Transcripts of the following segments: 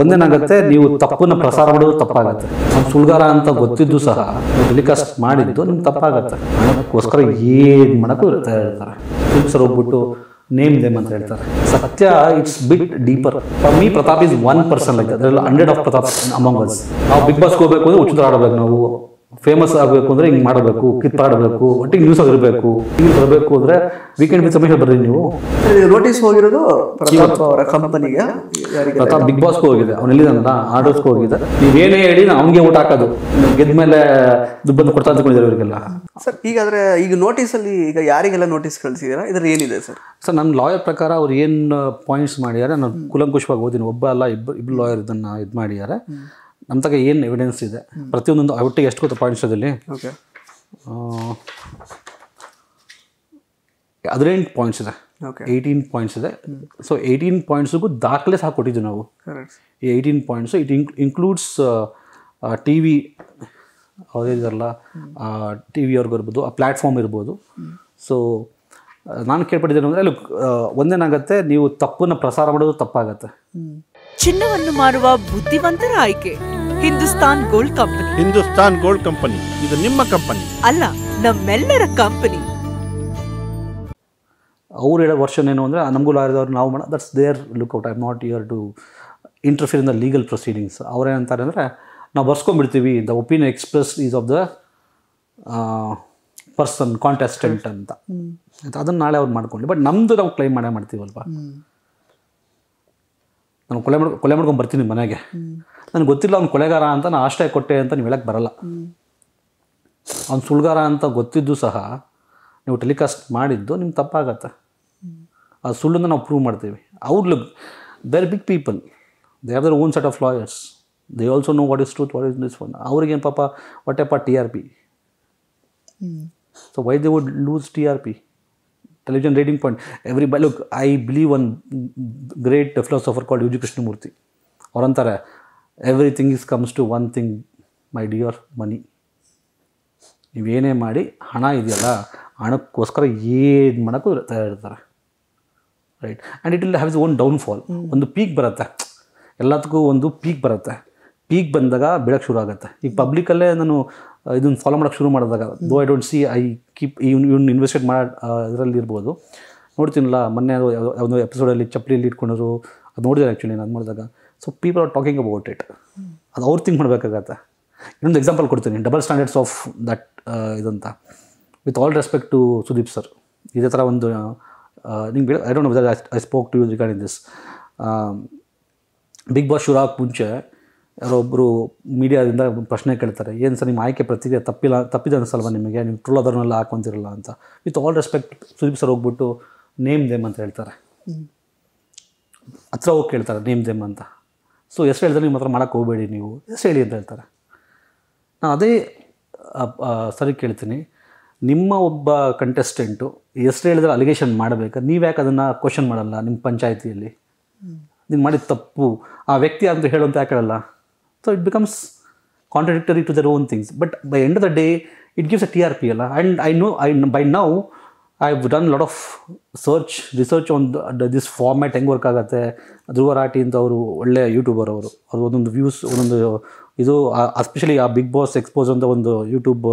ಒಂದೇನಾಗತ್ತೆ ನೀವು ತಪ್ಪನ್ನ ಪ್ರಸಾರ ಮಾಡೋದು ತಪ್ಪಾಗತ್ತೆ ನಾನು ಸುಳ್ಗಾರ ಅಂತ ಗೊತ್ತಿದ್ದು ಸಹ ಟೆಲಿಕಾಸ್ಟ್ ಮಾಡಿದ್ದು ನಿಮ್ಗೆ ತಪ್ಪಾಗತ್ತೆ ಅದಕ್ಕೋಸ್ಕರ ಏನು ಮಾಡೋಕ್ಕೂ ಇರ್ತಾ ಹೇಳ್ತಾರೆ ಸರ್ ಹೋಗ್ಬಿಟ್ಟು ನೇಮ್ ದೇಮ್ ಅಂತ ಹೇಳ್ತಾರೆ ಸತ್ಯ it's bit deeper me Pratap is one person like ಅದರಲ್ಲಿ ಹಂಡ್ರೆಡ್ ಆಫ್ ಪ್ರತಾಪ್ ಅಮಂಗ್ ನಾವು ಬಿಗ್ ಬಾಸ್ಗೆ ಹೋಗ್ಬೇಕು ಅಂದ್ರೆ ಉಚಿತ ಆಡಬೇಕು ನಾವು ಫೇಮಸ್ ಆಗಬೇಕು ಅಂದ್ರೆ ಹಿಂಗೆ ಮಾಡಬೇಕು ಕಿತ್ತಾಡಬೇಕು ಒಟ್ಟಿಗೆ ನ್ಯೂಸ್ ಆಗಿರಬೇಕು ಈಗ ಬರಬೇಕು ಅಂದ್ರೆ ವೀಕೆಂಡ್ ಬಿ ಸಮೀಕ್ಷೆ ಬರ್ರಿ ನೀವು ನೋಟಿಸ್ ಹೋಗಿರೋದು ಅವರ ಕಂಪನಿಗೆ ಪ್ರತಾಪ್ ಬಿಗ್ ಬಾಸ್ ಹೋಗಿದೆ ಅವ್ನು ಎಲ್ಲಿದ್ದಾನಲ್ಲ ಆರ್ಡರ್ಸ್ ಹೋಗಿದೆ ಏನೇ ಹೇಳಿ ನಾನು ಅವ್ನಿಗೆ ಊಟ ಹಾಕೋದು ಗೆದ್ಮೇಲೆ ಮೇಲೆ ಕೊಡ್ತಾ ಅಂದ್ಕೊಂಡಿದ್ದಾರೆ ಇವರಿಗೆಲ್ಲ ಸರ್ ಈಗ ಆದ್ರೆ ಈಗ ನೋಟಿಸ್ ಅಲ್ಲಿ ಈಗ ಯಾರಿಗೆಲ್ಲ ನೋಟಿಸ್ ಕಳಿಸಿದ್ದೀರಾ ಇದರ ಏನಿದೆ ಸರ್ ಸರ್ ನನ್ನ ಲಾಯರ್ ಪ್ರಕಾರ ಅವ್ರು ಏನು ಪಾಯಿಂಟ್ಸ್ ಮಾಡಿದ್ದಾರೆ ನಾನು ಕುಲಂಕುಷವಾಗಿ ಓದಿನಿ ಒಬ್ಬ ಅಲ್ಲ ಇಬ್ಬ ಇಬ್ಬರು ಲಾಯರ್ ಇದನ್ನು ಇದು ಮಾಡಿದ್ದಾರೆ ನಮ್ಮ ತಗ ಏನು ಎವಿಡೆನ್ಸ್ ಇದೆ ಪ್ರತಿಯೊಂದೊಂದು ಒಟ್ಟಿಗೆ ಎಷ್ಟು ಗೊತ್ತಾ ಪಾಯಿಂಟ್ಸ್ ಅದರಲ್ಲಿ ಹದಿನೆಂಟು ಪಾಯಿಂಟ್ಸ್ ಇದೆ ಏಯ್ಟೀನ್ ಪಾಯಿಂಟ್ಸ್ ಇದೆ ಸೊ ಏಯ್ಟೀನ್ ಪಾಯಿಂಟ್ಸಿಗೂ ದಾಖಲೆ ಸಹ ಕೊಟ್ಟಿದ್ವಿ ನಾವು ಈ eighteen points it in includes T V ಅವ್ರಿದಾರಲ್ಲ ಟಿ ವಿ ಅವ್ರಿಗೆ ಇರ್ಬೋದು ಆ ಪ್ಲ್ಯಾಟ್ಫಾರ್ಮ್ ಇರ್ಬೋದು ಸೊ ನಾನು ಕೇಳ್ಪಟ್ಟಿದ್ದೇನೆ ಅಂದರೆ ಲುಕ್ ಒಂದೇನಾಗುತ್ತೆ ನೀವು ತಪ್ಪನ್ನು ಪ್ರಸಾರ ಮಾಡೋದು ತಪ್ಪಾಗತ್ತೆ ಚಿನ್ನವನ್ನು ಮಾರುವ ಬುದ್ಧಿವಂತರ ಆಯ್ಕೆ Hindustan gold company Hindustan gold company ಇದು ನಿಮ್ಮ ಕಂಪನಿ ಅಲ್ಲ ನಮ್ಮೆಲ್ಲರ ಕಂಪನಿ ಅವ್ರು ಹೇಳೋ ವರ್ಷನ್ ಏನು ಅಂದರೆ ನಮಗೂ ಲಾರಿದವ್ರು ನಾವು ಮಾಡೋ that's there lookout I am not your to interfere in the legal proceedings ಅವರೇನಂತಾರೆ ಅಂದರೆ ನಾವು ಬರ್ಸ್ಕೊಂಡ್ಬಿಡ್ತೀವಿ the opinion express is of the person contestant ಅಂತ ಅದನ್ನು ನಾಳೆ ಅವ್ರು ಮಾಡ್ಕೊಳ್ಳಿ ಬಟ್ ನಮ್ಮದು ನಾವು ಕ್ಲೈಮ್ ಮಾಡೇ ಮಾಡ್ತೀವಲ್ವಾ ನಾನು ಕೊಲೆ ಮಾಡಿ ಕೊಲೆ ಮಾಡ್ಕೊಂಡು ಬರ್ತೀನಿ ಮನೆಗೆ ನನಗೆ ಗೊತ್ತಿಲ್ಲ ಅವ್ನು ಕೊಲೆಗಾರ ಅಂತ ನಾನು ಆಶ್ರಯ ಕೊಟ್ಟೆ ಅಂತ ನೀವು ಹೇಳಕ್ಕೆ ಬರಲ್ಲ ಅವ್ನು ಸುಳ್ಗಾರ ಅಂತ ಗೊತ್ತಿದ್ದು ಸಹ ನೀವು ಟೆಲಿಕಾಸ್ಟ್ ಮಾಡಿದ್ದು ನಿಮ್ಗೆ ತಪ್ಪಾಗತ್ತೆ ಆ ಸುಳ್ಳನ್ನು ನಾವು ಪ್ರೂವ್ ಮಾಡ್ತೀವಿ they are big people they are their own set of lawyers they also know what is truth what is miss one ಅವ್ರಿಗೇನು ಪಾಪ ವಾಟ್ ಎಪ್ಪ T R P so why they would lose T R P intelligent reading point. Everybody, look, I believe one great philosopher called Yuji Krishnamurti or Antara. Everything is comes to one thing, my dear, money. ನೀವೇನೇ ಮಾಡಿ ಹಣ ಇದೆಯಲ್ಲ ಹಣಕ್ಕೋಸ್ಕರ ಏನು ಮಾಡೋಕ್ಕೂ ತಯಾರಿರ್ತಾರೆ right Right? And it will have its own downfall. ಒಂದು peak ಬರುತ್ತೆ ಎಲ್ಲದಕ್ಕೂ ಒಂದು peak ಬರುತ್ತೆ Peak bandaga ಬೆಳಕು ಶುರು ಆಗುತ್ತೆ ಈಗ ಪಬ್ಲಿಕಲ್ಲೇ nanu ಇದನ್ನು ಫಾಲೋ ಮಾಡೋಕ್ಕೆ ಶುರು ಮಾಡಿದಾಗ though I don't see I keep ಇವ್ನು ಇವ್ನು ಇನ್ವೆಸ್ಟೇಟ್ ಮಾಡಿ ಇದರಲ್ಲಿ ಇರ್ಬೋದು ನೋಡ್ತೀನಲ್ಲ ಮೊನ್ನೆ ಅದು ಯಾವುದೋ ಎಪಿಸೋಡಲ್ಲಿ ಚಪ್ಪಲಿಯಲ್ಲಿ ಇಟ್ಕೊಂಡಿರು ಅದು ನೋಡಿದೆ ಆ್ಯಕ್ಚುಲಿ ನಾನು ಮಾಡಿದಾಗ so people are talking about it ಅದು ಅವ್ರು ಥಿಂಕ್ ಮಾಡಬೇಕಾಗತ್ತೆ ಇನ್ನೊಂದು ಎಕ್ಸಾಂಪಲ್ ಕೊಡ್ತೀನಿ ಡಬಲ್ ಸ್ಟ್ಯಾಂಡರ್ಡ್ಸ್ ಆಫ್ ದಟ್ ಇದಂತ with all respect to Sudeep sir ಇದೇ ಥರ ಒಂದು ನಿಮ್ಗೆ I don't know I spoke to you regarding this big boss ಶುರು ಮುಂಚೆ ಯಾರೊಬ್ಬರು ಮೀಡಿಯಾದಿಂದ ಪ್ರಶ್ನೆ ಕೇಳ್ತಾರೆ ಏನು ಸರ್ ನಿಮ್ಮ ಆಯ್ಕೆ ಪ್ರತಿಕ್ರಿಯೆ ತಪ್ಪಿಲ್ಲ ತಪ್ಪಿದೆ ಅನಿಸಲ್ವ ನಿಮಗೆ ನೀವು ಟ್ರೋಲ್ ಅದನ್ನೆಲ್ಲ ಹಾಕೊಂತಿರಲ್ಲ ಅಂತ with all respect Sudeep sir ಹೋಗ್ಬಿಟ್ಟು ನೇಮ್ ದೇಮ್ ಅಂತ ಹೇಳ್ತಾರೆ ಹತ್ರ ಹೋಗಿ ಕೇಳ್ತಾರೆ ನೇಮ್ ದೇಮ್ ಅಂತ ಸೊ ಎಷ್ಟು ಹೇಳಿದ್ರೆ ನಿಮ್ಮ ಹತ್ರ ಮಾಡೋಕ್ಕೆ ಹೋಗಬೇಡಿ ನೀವು ಎಷ್ಟು ಹೇಳಿ ಅಂತ ಹೇಳ್ತಾರೆ ನಾನು ಅದೇ ಸರಿ ಕೇಳ್ತೀನಿ ನಿಮ್ಮ ಒಬ್ಬ ಕಂಟೆಸ್ಟೆಂಟು ಎಷ್ಟು ಹೇಳಿದ್ರೆ ಅಲಿಗೇಷನ್ ಮಾಡಬೇಕು ನೀವು ಯಾಕೆ ಅದನ್ನು ಕ್ವಶನ್ ಮಾಡಲ್ಲ ನಿಮ್ಮ ಪಂಚಾಯಿತಿಯಲ್ಲಿ ನೀನು ಮಾಡಿದ ತಪ್ಪು ಆ ವ್ಯಕ್ತಿ ಅಂತ ಹೇಳುವಂತ ಯಾಕೆ ಹೇಳಲ್ಲ so it becomes So to their own things but by end of the day it gives a T R P ಅಲ್ಲ and I know I by now I done done lot of search research ಒಂದು this format ಹೆಂಗೆ work ಆಗುತ್ತೆ ಧ್ರುವ ರಾಟಿ ಅಂತ ಅವರು ಒಳ್ಳೆಯ YouTuber ಅವರು ಅದು ಒಂದೊಂದು ವ್ಯೂಸ್ ಒಂದೊಂದು ಇದು ಅಸ್ಪೆಷಲಿ ಆ ಬಿಗ್ ಬಾಸ್ ಎಕ್ಸ್ಪೋಸ್ ಅಂತ ಒಂದು ಯೂಟ್ಯೂಬ್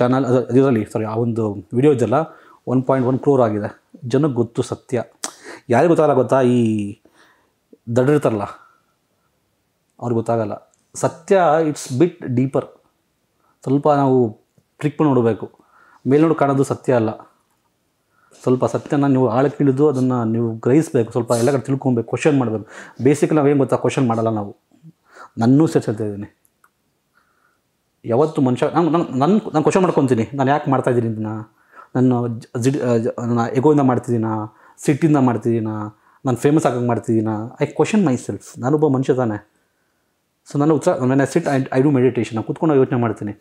ಚಾನಲ್ ಇದರಲ್ಲಿ ಸಾರಿ ಆ ಒಂದು ವಿಡಿಯೋ ಇದೆಲ್ಲ ಒನ್ ಪಾಯಿಂಟ್ ಒನ್ ಕ್ರೋರ್ ಆಗಿದೆ ಜನಕ್ಕೆ ಗೊತ್ತು ಸತ್ಯ ಯಾರಿಗೆ ಗೊತ್ತಾಗಲ್ಲ ಗೊತ್ತಾ ಈ ದಡ್ರಿರ್ತಾರಲ್ಲ ಅವ್ರಿಗೆ ಗೊತ್ತಾಗಲ್ಲ ಸತ್ಯ ಇಟ್ಸ್ ಬಿಟ್ ಡೀಪರ್ ಸ್ವಲ್ಪ ನಾವು ಟ್ರಿಕ್ ನೋಡಬೇಕು ಮೇಲ್ನೋಡು ಕಾಣೋದು ಸತ್ಯ ಅಲ್ಲ ಸ್ವಲ್ಪ ಸತ್ಯನ ನೀವು ಆಳಕ್ಕೆ ಇಳಿದು ಅದನ್ನು ನೀವು ಗ್ರಹಿಸಬೇಕು ಸ್ವಲ್ಪ ಎಲ್ಲ ಕಡೆ ತಿಳ್ಕೊಬೇಕು ಕ್ವಶನ್ ಮಾಡಬೇಕು ಬೇಸಿಕ್ ನಾವೇನು ಗೊತ್ತಾ ಕ್ವಶನ್ ಮಾಡಲ್ಲ ನಾವು ನನ್ನೂ ಸೇರಿಸ್ತಾ ಇದ್ದೀನಿ ಯಾವತ್ತು ಮನುಷ್ಯ ನಾನು ನನ್ನ ನನ್ನ ನಾನು ಕ್ವಶನ್ ಮಾಡ್ಕೊತೀನಿ ನಾನು ಯಾಕೆ ಮಾಡ್ತಾಯಿದ್ದೀನಿ ಇದನ್ನು ನನ್ನ ಜಿಡ್ ನನ್ನ ಎಗೋಯಿಂದ ಮಾಡ್ತಿದ್ದೀನಾ ಸಿಟ್ಟಿಂದ ಮಾಡ್ತಿದ್ದೀನಾ ನಾನು ಫೇಮಸ್ ಆಗೋಂಗೆ ಮಾಡ್ತಿದ್ದೀನಾ ಐ ಕ್ವಶನ್ ಮೈ ಸೆಲ್ಫ್ ನಾನೊಬ್ಬ ಮನುಷ್ಯ ತಾನೆ ಸೊ ನಾನು ಉತ್ಸಾಹ ನನ್ನ ಸಿಟ್ ಆ್ಯಂಡ್ ಐ ಡು ಮೆಡಿಟೇಷನ್ ನಾನು ಕೂತ್ಕೊಂಡು ಯೋಚನೆ ಮಾಡ್ತೀನಿ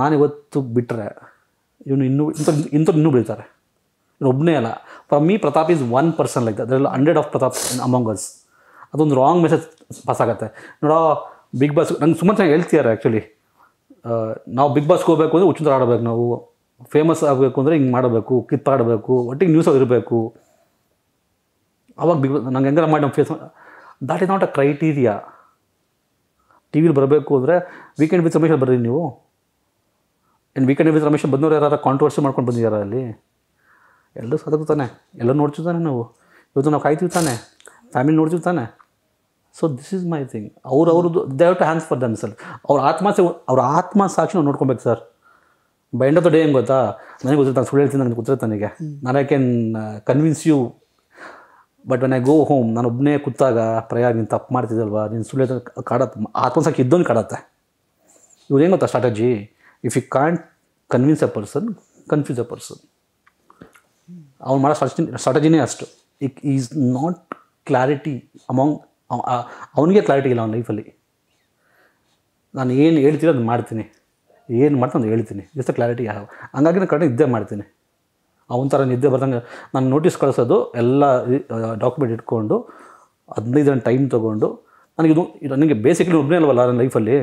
ನಾನು ಇವತ್ತು ಬಿಟ್ಟರೆ ಇವನು ಇನ್ನೂ ಇಂಥದ್ದು ಇಂಥವ್ರು ಇನ್ನೂ ಬೆಳೀತಾರೆ ಒಬ್ಬನೇ ಅಲ್ಲ for me Pratap is one person like ಅದರಲ್ಲಿ ಹಂಡ್ರೆಡ್ ಆಫ್ ಪ್ರತಾಪ್ ಅಮಾಂಗ್ ಅದೊಂದು ರಾಂಗ್ ಮೆಸೇಜ್ ಪಾಸ್ ಆಗುತ್ತೆ ನೋಡೋ ಬಿಗ್ ಬಾಸ್ ನಂಗೆ ಸುಮ್ಮನೆ ಚೆನ್ನಾಗಿ ಹೇಳ್ತಿದ್ದಾರೆ ಆ್ಯಕ್ಚುಲಿ ನಾವು ಬಿಗ್ ಬಾಸ್ಗೆ ಹೋಗಬೇಕು ಅಂದರೆ ಉಚಿತ ಆಡಬೇಕು ನಾವು ಫೇಮಸ್ ಆಗಬೇಕು ಅಂದರೆ ಹಿಂಗೆ ಮಾಡಬೇಕು ಕಿತ್ತಾಡಬೇಕು ಒಟ್ಟಿಗೆ ನ್ಯೂಸ್ ಇರಬೇಕು ಅವಾಗ ಬಿಗ್ ಬಾಸ್ ನಂಗೆ ಹೆಂಗಾರ ಮಾಡಿ ನಮ್ಮ face that is not a criteria ಟಿ ವಿಲಿ ಬರಬೇಕು ಅಂದರೆ ವೀಕೆಂಡ್ ವಿತ್ ರಮೇಶ್ ಬರ್ರಿ ನೀವು ಇನ್ನು ವೀಕೆಂಡ್ ವಿತ್ ರಮೇಶ್ ಬಂದವರು ಯಾರು ಕಾಂಟ್ರವರ್ಸಿ ಮಾಡ್ಕೊಂಡು ಬಂದಿದ್ದಾರೆ ಅಲ್ಲಿ ಎಲ್ಲರೂ ಸದಕ್ಕೆ ತಾನೆ ಎಲ್ಲ ನೋಡ್ತೀವಿ ತಾನೆ ನಾವು ಇವತ್ತು ನಾವು ಕಾಯ್ತೀವಿ ತಾನೆ ಫ್ಯಾಮಿಲಿ ನೋಡ್ತೀವಿ ತಾನೆ so this is my thing ಅವ್ರು ಅವ್ರದ್ದು ದಯವಿಟ್ಟು to hands for them sir ಅವ್ರ ಆತ್ಮ ಅವ್ರ ಆತ್ಮ ಸಾಕ್ಷಿ ನಾವು ನೋಡ್ಕೊಬೇಕು sir by end of the day ಹೆಂಗೆ ಗೊತ್ತಾ ನನಗೆ ಗೊತ್ತಿರ್ತಾನೆ ಸುಳ್ಳು ಹೇಳ್ತೀನಿ ನನಗೆ ಗೊತ್ತಿರುತ್ತೆ ನನಗೆ ನಾನು I can convince you but when I go home ನಾನು ಒಬ್ಬನೇ ಕೂತಾಗ ಪ್ರಯಾಗ ನೀನು ತಪ್ಪು ಮಾಡ್ತಿದ್ದಲ್ವಾ ನೀನು ಸುಳ್ಳು ಕಾಡತ್ತೆ ಆತ್ಮಸಾಕಿ ಇದ್ದೊಂದು ಕಾಡತ್ತೆ ಇವ್ರು ಏನು ಗೊತ್ತಾ strategy if you can't convince a person confuse a person ಅವ್ನು ಮಾಡೋ ಸ್ಟ್ರಾಟಜಿ ಸ್ಟ್ರಾಟಜಿನೇ ಅಷ್ಟು it is not clarity among ಅವನಿಗೆ ಕ್ಲಾರಿಟಿ ಇಲ್ಲ ಅವ್ನ ಲೈಫಲ್ಲಿ ನಾನು ಏನು ಹೇಳ್ತೀನಿ ಅದು ಮಾಡ್ತೀನಿ ಏನು ಮಾಡ್ತೀನಿ ಅದು ಹೇಳ್ತೀನಿ ಜಸ್ಟ್ ಕ್ಲಾರಿಟಿ ಯಾವ ಹಂಗಾಗಿ ನಾನು ಕಡೆ ಇದ್ದೇ ಮಾಡ್ತೀನಿ ಅವಂಥರ ನಿದ್ದೆ ಬರ್ದಂಗೆ ನಾನು ನೋಟಿಸ್ ಕಳಿಸೋದು ಎಲ್ಲ ಡಾಕ್ಯುಮೆಂಟ್ ಇಟ್ಕೊಂಡು ಹದಿನೈದು ಜನ ಟೈಮ್ ತೊಗೊಂಡು ನನಗಿದು ನನಗೆ ಬೇಸಿಕಲಿ ಒಬ್ಬನೇ ಅಲ್ವಲ್ಲ ನನ್ನ ಲೈಫಲ್ಲಿ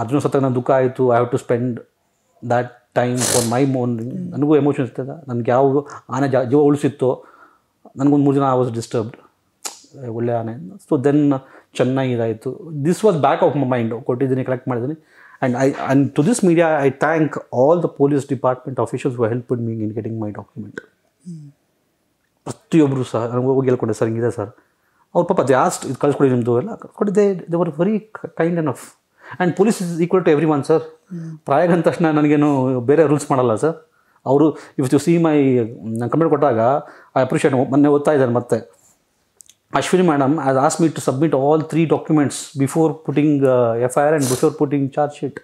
ಅರ್ಜುನ ಸತ್ತಾಗ ನನ್ನ ದುಃಖ ಆಯಿತು I have to spend that time for my mom ನನಗೂ ಎಮೋಷನ್ಸ್ ಇರ್ತದೆ ನನಗೆ ಯಾವ ಆನೆ ಜಾ ಜೀವ ಉಳಿಸಿತ್ತು ನನಗೊಂದು ಮೂರು ಜನ ಐ ವಾಸ್ ಡಿಸ್ಟರ್ಬ್ಡ್ ಒಳ್ಳೆ ಆನೆ ಸೊ ದೆನ್ ಚೆನ್ನೈ ಇದಾಯಿತು this was back of my mind ಕೊಟ್ಟಿದ್ದೀನಿ ಕಲೆಕ್ಟ್ ಮಾಡಿದ್ದೀನಿ And I and to this media, I thank all the police department officials who helped me in getting my document. ಪ್ರತಿಯೊಬ್ಬರು ಸಹ ನನಗೆ ಹೋಗಿ ಹೇಳ್ಕೊಂಡೆ sir ಹಿಂಗಿದೆ ಸರ್ ಅವ್ರ ಪಾಪ ಜಾಸ್ಟ್ ಇದು ಕಳ್ಸ್ಕೊಡಿ ನಿಮ್ಮದು ಎಲ್ಲ ಕಳ್ಸ್ಕೊಟ್ಟಿದ್ದೆ they were very kind and of and police is equal to everyone sir ಪ್ರಾಯಾಗ ಅಂದ ತಕ್ಷಣ ನನಗೇನು ಬೇರೆ ರೂಲ್ಸ್ ಮಾಡಲ್ಲ ಸರ್ ಅವರು ಇವತ್ತು ಸಿ ಮೈ ನಾನು ಕಂಪ್ಲೇಂಟ್ ಕೊಟ್ಟಾಗ ಐ ಅಪ್ರಿಷಿಯೇಟ್ ಮೊನ್ನೆ ಓದ್ತಾ ಇದ್ದಾರೆ ಮತ್ತೆ ಮೇಡಮ್ madam ಆಸ್ me to submit all three documents before putting F I R and before putting charge sheet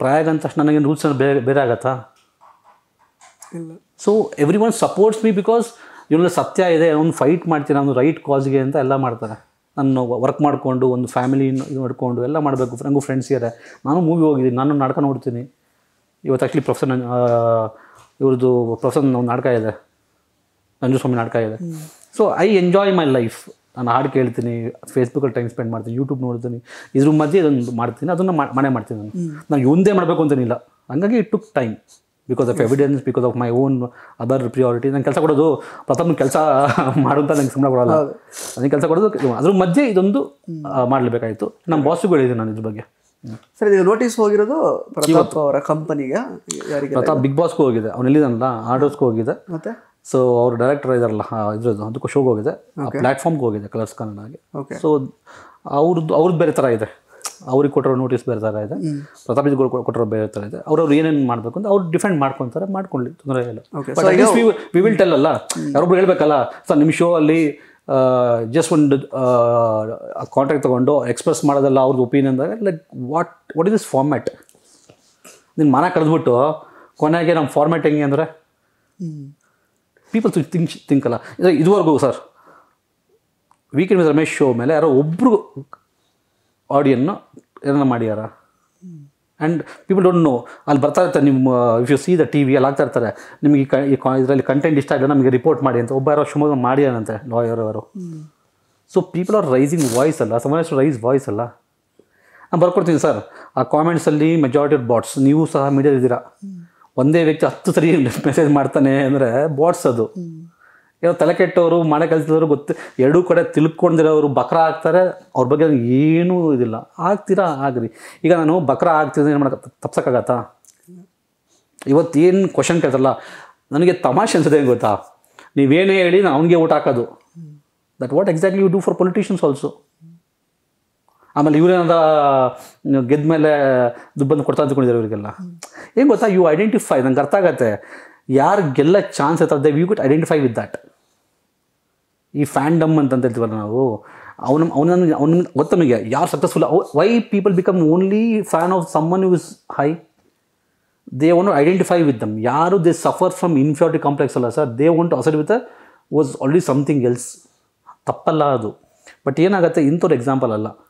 ಪ್ರಾಯಾಗ ಅಂದ ತಕ್ಷಣ ನನಗೇನು ರೂಲ್ಸ್ ಬೇರೆ ಬೇರೆ ಆಗತ್ತಾ ಇಲ್ಲ so everyone supports me because ಇವನ್ನ ಸತ್ಯ ಇದೆ ಅವ್ನು ಫೈಟ್ ಮಾಡ್ತೀನಿ ಅವನು ರೈಟ್ ಕಾಸ್ಗೆ ಅಂತ ಎಲ್ಲ ಮಾಡ್ತಾರೆ ನಾನು ವರ್ಕ್ ಮಾಡಿಕೊಂಡು ಒಂದು ಫ್ಯಾಮಿಲಿ ಇದು ಎಲ್ಲ ಮಾಡಬೇಕು ನನಗೂ ಫ್ರೆಂಡ್ಸ್ ಇದ್ದಾರೆ ನಾನು ಮೂವಿ ಹೋಗಿದ್ದೀನಿ ನಾನು ನಾಟಕ ನೋಡ್ತೀನಿ ಇವತ್ತು ಆ್ಯಕ್ಚುಲಿ ಪ್ರೊಫೆಸರ್ ಇವ್ರದ್ದು ಪ್ರೊಫೆಸರ್ ನಾಟಕ ಇದೆ ನಂಜುಸ್ವಾಮಿ ನಾಟಕ ಇದೆ so I enjoy my life ನಾನು ಹಾಡು ಕೇಳ್ತೀನಿ ಫೇಸ್ಬುಕ್ಕಲ್ಲಿ ಟೈಮ್ ಸ್ಪೆಂಡ್ ಮಾಡ್ತೀನಿ ಯೂಟ್ಯೂಬ್ ನೋಡ್ತೀನಿ ಇದ್ರ ಮಧ್ಯೆ ಇದೊಂದು ಮಾಡ್ತೀನಿ ಅದನ್ನು ಮನೆ ಮಾಡ್ತೀನಿ ನಾನು ನಾನು ಒಂದೇ ಮಾಡಬೇಕು ಅಂತೇನಿಲ್ಲ ಹಂಗಾಗಿ it took time because of evidence because of my own other priority ನಂಗೆ ಕೆಲಸ ಕೊಡೋದು ಪ್ರಥಮ ಕೆಲಸ ಮಾಡುವಂಥ ನಂಗೆ ಸುಮ್ಮನೆ ಕೊಡೋಲ್ಲ ನನಗೆ ಕೆಲಸ ಕೊಡೋದು ಅದ್ರ ಮಧ್ಯೆ ಇದೊಂದು ಮಾಡಲೇಬೇಕಾಯಿತು ನಮ್ಮ ಬಾಸ್ಗಳು ಹೇಳಿದೆ ನಾನು ಇದ್ರ ಬಗ್ಗೆ ಸರ್ ಇದು ನೋಟಿಸ್ ಹೋಗಿರೋದು ಪ್ರತಾಪ್ ಅವರ ಕಂಪನಿಗೆ ಯಾರಿಗೆ ಪ್ರತಾಪ್ ಬಿಗ್ ಬಾಸ್ಗೂ ಹೋಗಿದೆ ಅವನೆಲ್ಲಿದ್ದಾನಲ್ಲ ಆರ್ಡರ್ಸ್ಗೂ ಹೋಗಿದೆ ಮತ್ತೆ ಸೊ ಅವ್ರ ಡೈರೆಕ್ಟರ್ ಇದಾರಲ್ಲ ಇದ್ರದ್ದು ಅದಕ್ಕೂ ಶೋಗೆ ಹೋಗಿದೆ ಪ್ಲಾಟ್ಫಾರ್ಮ್ಗೆ ಹೋಗಿದೆ ಕಲರ್ಸ್ ಆಗಿ ಸೊ ಅವ್ರದ್ದು ಅವ್ರದ್ದು ಬೇರೆ ಥರ ಇದೆ ಅವ್ರಿಗೆ ಕೊಟ್ಟಿರೋ ನೋಟಿಸ್ ಬೇರೆ ಥರ ಇದೆ ಪ್ರತಾಪ್ ಕೊಟ್ಟಿರೋ ಬೇರೆ ಥರ ಇದೆ ಅವ್ರವ್ರು ಏನೇನು ಮಾಡಬೇಕು ಅಂತ ಅವ್ರು ಡಿಫೆಂಡ್ ಮಾಡ್ಕೊತಾರೆ ಮಾಡ್ಕೊಳ್ಳಿ ತೊಂದರೆ ಇಲ್ಲ ವಿ ವಿಲ್ ಟೆಲ್ ಅಲ್ಲ ಯಾರೊಬ್ರು ಹೇಳಬೇಕಲ್ಲ ಸರ್ ನಿಮ್ಮ ಶೋ ಅಲ್ಲಿ ಜಸ್ಟ್ ಒಂದು ಕಾಂಟ್ರಾಕ್ಟ್ ತೊಗೊಂಡು ಎಕ್ಸ್ಪ್ರೆಸ್ ಮಾಡೋದಲ್ಲ ಅವ್ರದ್ದು opinion like what what is this format ನಿನ್ನ ಮನ ಕಳೆದ್ಬಿಟ್ಟು ಕೊನೆಗೆ ನಮ್ಮ ಫಾರ್ಮ್ಯಾಟ್ ಹೆಂಗೆ ಅಂದರೆ ಪೀಪಲ್ ಥಿಂಕ್ ತಿಂಕಲ್ಲ ಅಂದರೆ ಇದುವರೆಗೂ sir weekend with Ramesh show ಮೇಲೆ ಯಾರೋ ಒಬ್ಬರು ಆಡಿಯನ್ನು ಏನಾರ ಮಾಡ್ಯಾರ ಆ್ಯಂಡ್ ಪೀಪಲ್ ಡೋಂಟ್ ನೋ ಅಲ್ಲಿ ಬರ್ತಾ ಇರ್ತಾರೆ ನಿಮ್ಮ if you see the T V ಅಲ್ಲಿ ಆಗ್ತಾ ಇರ್ತಾರೆ ನಿಮಗೆ ಈ ಕ ಇದರಲ್ಲಿ ಕಂಟೆಂಟ್ ಇಷ್ಟ ಆಗಿಲ್ಲ ನಮಗೆ ರಿಪೋರ್ಟ್ ಮಾಡಿ ಅಂತ ಒಬ್ಬ ಯಾರೋ ಶಿವಮೊಗ್ಗ ಮಾಡ್ಯಾನಂತೆ ಲಾಯರ್ ಅವರು so people are raising voice ಅಲ್ಲ ಸಮಾಜ ರೈಸ್ ವಾಯ್ಸ್ ಅಲ್ಲ ನಾನು ಬರ್ಕೊಡ್ತೀನಿ ಸರ್ ಆ ಕಾಮೆಂಟ್ಸಲ್ಲಿ ಮೆಜಾರಿಟಿ ಆಫ್ ಬಾಟ್ಸ್ ನೀವು ಸಹ ಮೀಡಿಯಾ ಇದ್ದೀರಾ ಒಂದೇ ವ್ಯಕ್ತಿ ಹತ್ತು ಸರಿ ಮೆಸೇಜ್ ಮಾಡ್ತಾನೆ ಅಂದರೆ ಬಾಟ್ಸ್ ಅದು ಏನೋ ತಲೆ ಕೆಟ್ಟವರು ಮಳೆ ಕಲಿಸಿದವರು ಗೊತ್ತು ಎರಡೂ ಕಡೆ ತಿಳ್ಕೊಂಡಿರೋರು ಬಕ್ರ ಆಗ್ತಾರೆ ಅವ್ರ ಬಗ್ಗೆ ಏನೂ ಇದಿಲ್ಲ ಆಗ್ತೀರಾ ಆಗ್ರಿ ಈಗ ನಾನು ಬಕ್ರ ಆಗ್ತಿದ್ರೆ ಏನು ಮಾಡೋಕ್ಕೆ ತಪ್ಸೋಕ್ಕಾಗತ್ತಾ ಇವತ್ತೇನು ಕ್ವಶನ್ ಕೇಳ್ತಾರಲ್ಲ ನನಗೆ ತಮಾಷೆ ಅನ್ಸುತ್ತೆ ಗೊತ್ತಾ ನೀವೇನೇ ಹೇಳಿ ನಾನು ಅವನಿಗೆ ಊಟ ಹಾಕೋದು that what exactly you do for politicians also ಆಮೇಲೆ ಇವರೇನಾದ ಗೆದ್ದ ಮೇಲೆ ದುಬ್ಬನ್ನು ಕೊಡ್ತಾ ಅಂದ್ಕೊಂಡಿದ್ದಾರೆ ಇವರಿಗೆಲ್ಲ ಏನು ಗೊತ್ತಾ ಯು ಐಡೆಂಟಿಫೈ ನಂಗೆ ಅರ್ಥ ಆಗತ್ತೆ ಯಾರು ಗೆಲ್ಲ ಚಾನ್ಸ್ ಇರ್ತದೆ you got identify with that ಈ ಫ್ಯಾಂಡಮ್ ಅಂತ ಹೇಳ್ತೀವಲ್ಲ ನಾವು ಅವನ ಅವನ ಅವನ ಗೊತ್ತ ನಮಗೆ ಯಾರು successful why people become only fan of someone you is high they want identify with them ಯಾರು they suffer from inferiority complex ಅಲ್ಲ ಸರ್ ದೇ ವಾಂಟ್ ಅಸರ್ with was already something else ತಪ್ಪಲ್ಲ ಅದು ಬಟ್ ಏನಾಗುತ್ತೆ ಇಂಥವ್ರ ಎಕ್ಸಾಂಪಲ್ ಅಲ್ಲ